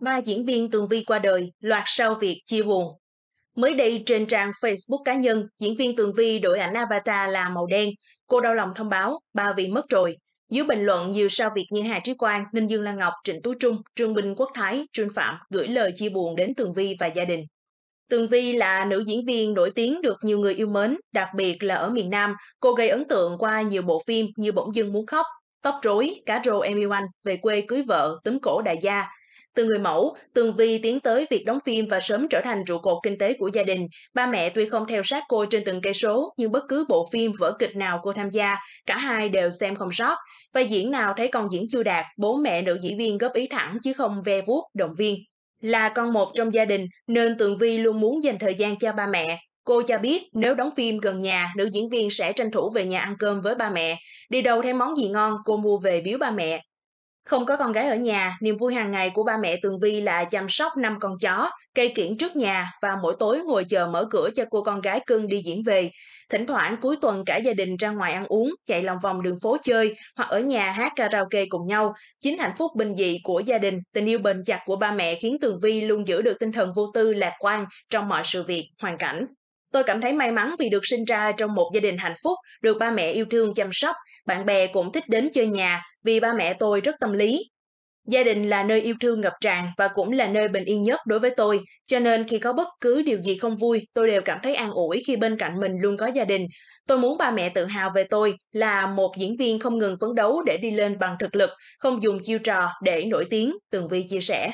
ba diễn viên Tường Vi qua đời loạt sau việc chia buồn. Mới đây trên trang Facebook cá nhân, diễn viên Tường Vi đổi ảnh avatar là màu đen. Cô đau lòng thông báo, ba vị mất rồi. Dưới bình luận nhiều sao việc như Hà Trí Quang, Ninh Dương Lan Ngọc, Trịnh Tú Trung, Trương Bình Quốc Thái, Trương Phạm gửi lời chia buồn đến Tường Vi và gia đình. Tường Vi là nữ diễn viên nổi tiếng được nhiều người yêu mến, đặc biệt là ở miền Nam. Cô gây ấn tượng qua nhiều bộ phim như Bỗng dưng muốn khóc, Tóc rối, Cá rô em yêu anh, Về quê cưới vợ, Tấm cổ đại gia, từ người mẫu, Tường Vi tiến tới việc đóng phim và sớm trở thành trụ cột kinh tế của gia đình. Ba mẹ tuy không theo sát cô trên từng cây số, nhưng bất cứ bộ phim vở kịch nào cô tham gia, cả hai đều xem không sót. Vai diễn nào thấy con diễn chưa đạt, bố mẹ nữ diễn viên góp ý thẳng chứ không ve vuốt, động viên. Là con một trong gia đình nên Tường Vi luôn muốn dành thời gian cho ba mẹ, Cô cho biết nếu đóng phim gần nhà, nữ diễn viên sẽ tranh thủ về nhà ăn cơm với ba mẹ. Đi đâu thêm món gì ngon, cô mua về biếu ba mẹ. Không có con gái ở nhà, niềm vui hàng ngày của ba mẹ Tường Vi là chăm sóc năm con chó, cây kiển trước nhà và mỗi tối ngồi chờ mở cửa cho cô con gái cưng đi diễn về. Thỉnh thoảng cuối tuần cả gia đình ra ngoài ăn uống, chạy lòng vòng đường phố chơi hoặc ở nhà hát karaoke cùng nhau. Chính hạnh phúc bình dị của gia đình, tình yêu bền chặt của ba mẹ khiến Tường Vi luôn giữ được tinh thần vô tư lạc quan trong mọi sự việc, hoàn cảnh. Tôi cảm thấy may mắn vì được sinh ra trong một gia đình hạnh phúc, được ba mẹ yêu thương chăm sóc, bạn bè cũng thích đến chơi nhà vì ba mẹ tôi rất tâm lý. Gia đình là nơi yêu thương ngập tràn và cũng là nơi bình yên nhất đối với tôi, cho nên khi có bất cứ điều gì không vui, tôi đều cảm thấy an ủi khi bên cạnh mình luôn có gia đình. Tôi muốn ba mẹ tự hào về tôi là một diễn viên không ngừng phấn đấu để đi lên bằng thực lực, không dùng chiêu trò để nổi tiếng, Tường Vi chia sẻ.